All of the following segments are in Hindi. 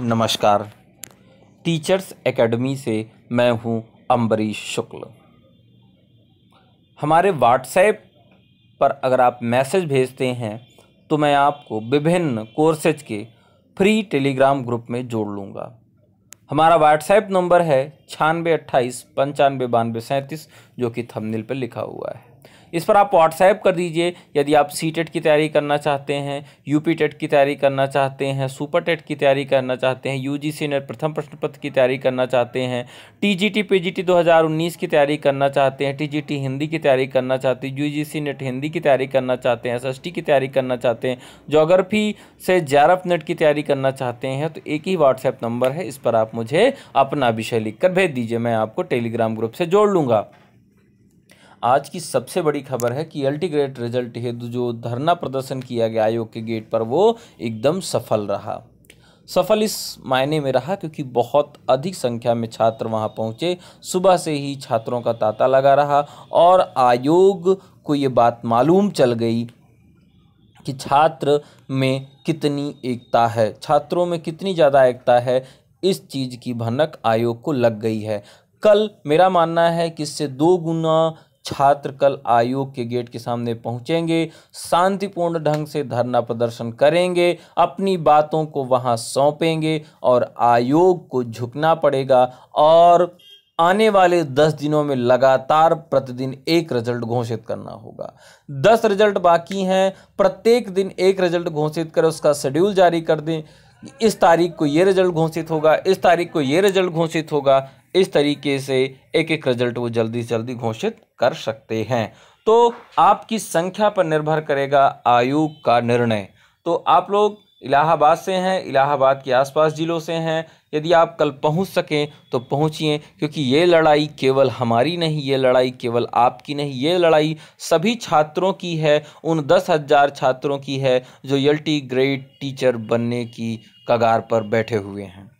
नमस्कार टीचर्स एकेडमी से मैं हूं अम्बरीश शुक्ल हमारे व्हाट्सएप पर अगर आप मैसेज भेजते हैं तो मैं आपको विभिन्न कोर्सेज के फ्री टेलीग्राम ग्रुप में जोड़ लूँगा हमारा व्हाट्सएप नंबर है छियानवे अट्ठाईस पंचानवे बानवे सैंतीस जो कि थंबनेल पर लिखा हुआ है इस पर आप व्हाट्सएप कर दीजिए यदि आप सी टेट e की तैयारी करना चाहते हैं यू पी टेट की तैयारी करना चाहते हैं सुपर टेट e की तैयारी करना चाहते हैं यू जी सी नेट प्रथम प्रश्न पत्र की तैयारी करना चाहते हैं T G T P G T दो हज़ार उन्नीस की तैयारी करना चाहते हैं टी जी टी हिंदी की तैयारी करना चाहते हैं U G C NET Hindi की तैयारी करना चाहते हैं एस एस टी की तैयारी करना चाहते हैं जोग्राफी से जैरफ नेट की तैयारी करना चाहते हैं तो एक ही व्हाट्सएप नंबर है इस पर आप मुझे अपना विषय कर भेज दीजिए मैं आपको टेलीग्राम ग्रुप से जोड़ लूँगा आज की सबसे बड़ी खबर है कि अल्टीग्रेट रिजल्ट हेतु जो धरना प्रदर्शन किया गया आयोग के गेट पर वो एकदम सफल रहा सफल इस मायने में रहा क्योंकि बहुत अधिक संख्या में छात्र वहां पहुंचे सुबह से ही छात्रों का तांता लगा रहा और आयोग को ये बात मालूम चल गई कि छात्र में कितनी एकता है छात्रों में कितनी ज़्यादा एकता है इस चीज़ की भनक आयोग को लग गई है कल मेरा मानना है कि इससे दो गुना छात्र कल आयोग के गेट के सामने पहुंचेंगे शांतिपूर्ण ढंग से धरना प्रदर्शन करेंगे अपनी बातों को वहां सौंपेंगे और आयोग को झुकना पड़ेगा और आने वाले दस दिनों में लगातार प्रतिदिन एक रिजल्ट घोषित करना होगा दस रिजल्ट बाकी हैं प्रत्येक दिन एक रिजल्ट घोषित कर उसका शेड्यूल जारी कर दें इस तारीख को ये रिजल्ट घोषित होगा इस तारीख को ये रिजल्ट घोषित होगा इस तरीके से एक एक रिजल्ट वो जल्दी से जल्दी घोषित कर सकते हैं तो आपकी संख्या पर निर्भर करेगा आयु का निर्णय तो आप लोग इलाहाबाद से हैं इलाहाबाद के आसपास ज़िलों से हैं यदि आप कल पहुंच सकें तो पहुंचिए क्योंकि ये लड़ाई केवल हमारी नहीं ये लड़ाई केवल आपकी नहीं ये लड़ाई सभी छात्रों की है उन दस हज़ार छात्रों की है जो यल्टी ग्रेड टीचर बनने की कगार पर बैठे हुए हैं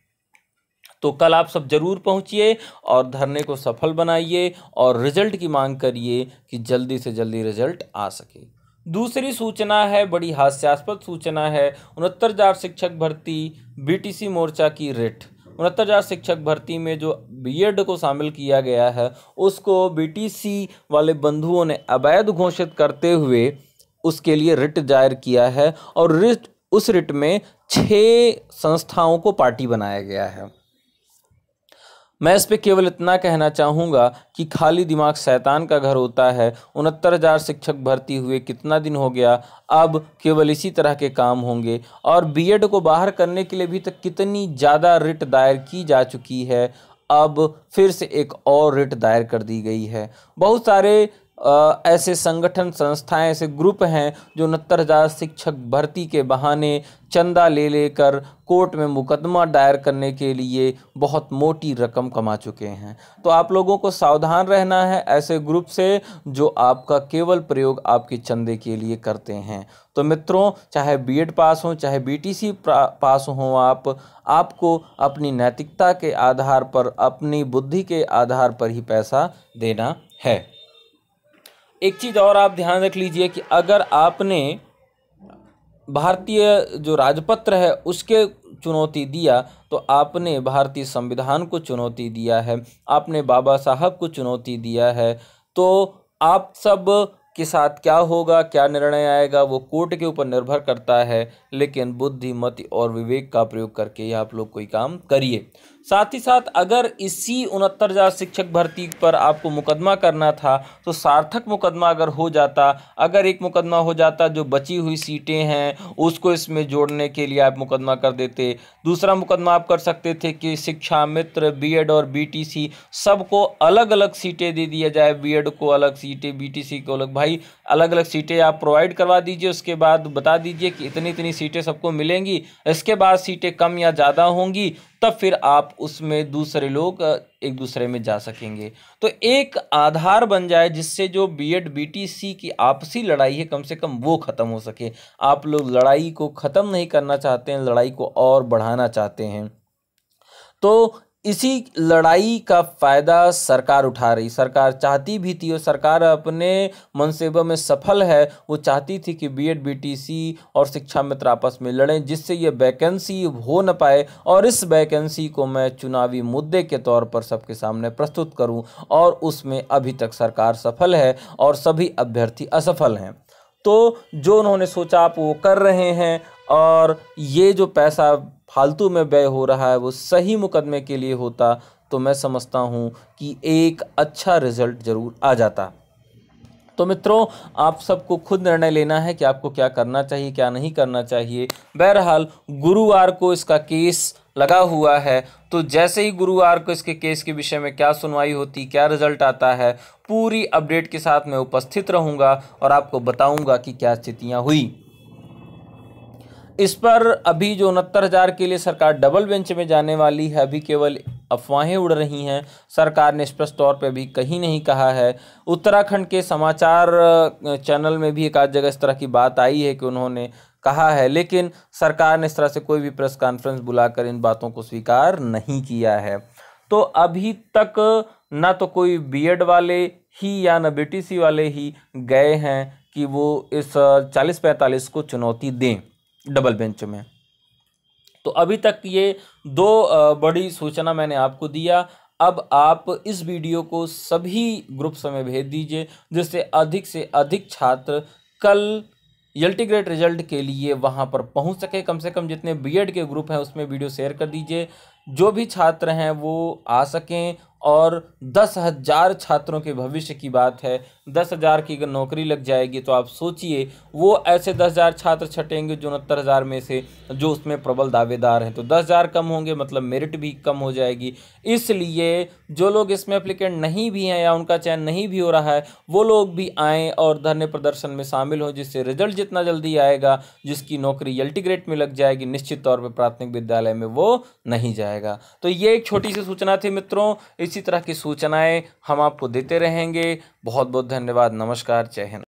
तो कल आप सब जरूर पहुँचिए और धरने को सफल बनाइए और रिजल्ट की मांग करिए कि जल्दी से जल्दी रिजल्ट आ सके दूसरी सूचना है बड़ी हास्यास्पद सूचना है उनहत्तर हज़ार शिक्षक भर्ती बीटीसी मोर्चा की रेट उनहत्तर हज़ार शिक्षक भर्ती में जो बीएड को शामिल किया गया है उसको बीटीसी वाले बंधुओं ने अवैध घोषित करते हुए उसके लिए रिट दायर किया है और रिट उस रिट में छः संस्थाओं को पार्टी बनाया गया है मैं इस पे केवल इतना कहना चाहूँगा कि खाली दिमाग शैतान का घर होता है उनहत्तर हज़ार शिक्षक भर्ती हुए कितना दिन हो गया अब केवल इसी तरह के काम होंगे और बीएड को बाहर करने के लिए भी तक तो कितनी ज़्यादा रिट दायर की जा चुकी है अब फिर से एक और रिट दायर कर दी गई है बहुत सारे ऐसे संगठन संस्थाएं ऐसे ग्रुप हैं जो उनहत्तर हज़ार शिक्षक भर्ती के बहाने चंदा ले लेकर कोर्ट में मुकदमा दायर करने के लिए बहुत मोटी रकम कमा चुके हैं तो आप लोगों को सावधान रहना है ऐसे ग्रुप से जो आपका केवल प्रयोग आपके चंदे के लिए करते हैं तो मित्रों चाहे बीएड पास हो चाहे बीटीसी पास हो आप आपको अपनी नैतिकता के आधार पर अपनी बुद्धि के आधार पर ही पैसा देना है एक चीज़ और आप ध्यान रख लीजिए कि अगर आपने भारतीय जो राजपत्र है उसके चुनौती दिया तो आपने भारतीय संविधान को चुनौती दिया है आपने बाबा साहब को चुनौती दिया है तो आप सब के साथ क्या होगा क्या निर्णय आएगा वो कोर्ट के ऊपर निर्भर करता है लेकिन बुद्धिमति और विवेक का प्रयोग करके ये आप लोग कोई काम करिए साथ ही साथ अगर इसी उनहत्तर हज़ार शिक्षक भर्ती पर आपको मुकदमा करना था तो सार्थक मुकदमा अगर हो जाता अगर एक मुकदमा हो जाता जो बची हुई सीटें हैं उसको इसमें जोड़ने के लिए आप मुकदमा कर देते दूसरा मुकदमा आप कर सकते थे कि शिक्षा मित्र बीएड और बीटीसी सबको अलग अलग सीटें दे दिया जाए बीएड को अलग सीटें बीटीसी को अलग भाई भाई अलग अलग सीटें आप प्रोवाइड करवा दीजिए उसके बाद बता दीजिए कि इतनी इतनी सीटें सबको मिलेंगी इसके बाद सीटें कम या ज़्यादा होंगी तब फिर आप उसमें दूसरे लोग एक दूसरे में जा सकेंगे तो एक आधार बन जाए जिससे जो बी एड की आपसी लड़ाई है कम से कम वो ख़त्म हो सके आप लोग लड़ाई को ख़त्म नहीं करना चाहते हैं लड़ाई को और बढ़ाना चाहते हैं तो इसी लड़ाई का फ़ायदा सरकार उठा रही सरकार चाहती भी थी और सरकार अपने मनसेबे में सफल है वो चाहती थी कि बीएड बीटीसी और शिक्षा मित्र आपस में लड़ें जिससे ये वैकेंसी हो न पाए और इस वैकेंसी को मैं चुनावी मुद्दे के तौर पर सबके सामने प्रस्तुत करूं और उसमें अभी तक सरकार सफल है और सभी अभ्यर्थी असफल हैं तो जो उन्होंने सोचा आप वो कर रहे हैं और ये जो पैसा फालतू में व्यय हो रहा है वो सही मुकदमे के लिए होता तो मैं समझता हूँ कि एक अच्छा रिज़ल्ट ज़रूर आ जाता तो मित्रों आप सबको खुद निर्णय लेना है कि आपको क्या करना चाहिए क्या नहीं करना चाहिए बहरहाल गुरुवार को इसका केस लगा हुआ है तो जैसे ही गुरुवार को इसके केस के विषय में क्या सुनवाई होती क्या रिजल्ट आता है पूरी अपडेट के साथ मैं उपस्थित रहूंगा और आपको बताऊंगा कि क्या स्थितियां हुई इस पर अभी जो उनहत्तर हज़ार के लिए सरकार डबल बेंच में जाने वाली है अभी केवल अफवाहें उड़ रही हैं सरकार ने स्पष्ट तौर पर भी कहीं नहीं कहा है उत्तराखंड के समाचार चैनल में भी एक आध जगह इस तरह की बात आई है कि उन्होंने कहा है लेकिन सरकार ने इस तरह से कोई भी प्रेस कॉन्फ्रेंस बुलाकर इन बातों को स्वीकार नहीं किया है तो अभी तक ना तो कोई बीएड वाले ही या ना बीटीसी वाले ही गए हैं कि वो इस चालीस पैंतालीस को चुनौती दें डबल बेंच में तो अभी तक ये दो बड़ी सूचना मैंने आपको दिया अब आप इस वीडियो को सभी ग्रुप्स में भेज दीजिए जिससे अधिक से अधिक छात्र कल टी ग्रेड रिजल्ट के लिए वहाँ पर पहुँच सके कम से कम जितने बीएड के ग्रुप हैं उसमें वीडियो शेयर कर दीजिए जो भी छात्र हैं वो आ सकें और दस हज़ार छात्रों के भविष्य की बात है दस हज़ार की अगर नौकरी लग जाएगी तो आप सोचिए वो ऐसे दस हज़ार छात्र छटेंगे जो उनहत्तर हज़ार में से जो उसमें प्रबल दावेदार हैं तो दस हज़ार कम होंगे मतलब मेरिट भी कम हो जाएगी इसलिए जो लोग इसमें अप्लीकेंट नहीं भी हैं या उनका चयन नहीं भी हो रहा है वो लोग भी आएँ और धरने प्रदर्शन में शामिल हों जिससे रिजल्ट जितना जल्दी आएगा जिसकी नौकरी यल्टीग्रेट में लग जाएगी निश्चित तौर पर प्राथमिक विद्यालय में वो नहीं जाएगा तो ये एक छोटी सी सूचना थी मित्रों इस इसी तरह की सूचनाएं हम आपको देते रहेंगे बहुत बहुत धन्यवाद नमस्कार जय हिंद